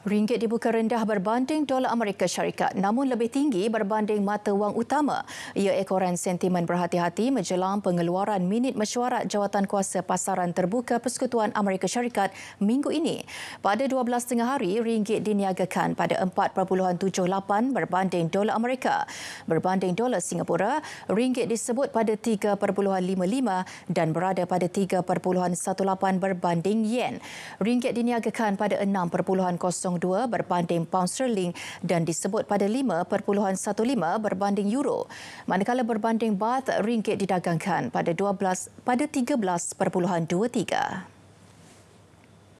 Ringgit dibuka rendah berbanding dolar Amerika Syarikat namun lebih tinggi berbanding mata wang utama. Ia ekoran sentimen berhati-hati menjelang pengeluaran minit mesyuarat jawatan kuasa pasaran terbuka Persekutuan Amerika Syarikat minggu ini. Pada 12 tengah hari, ringgit diniagakan pada 4.78 berbanding dolar Amerika. Berbanding dolar Singapura, ringgit disebut pada 3.55 dan berada pada 3.18 berbanding yen. Ringgit diniagakan pada 6.0 0.02 berbanding pound sterling dan disebut pada 5.15 berbanding euro. Manakala berbanding baht ringgit didagangkan pada 12 pada 13.23.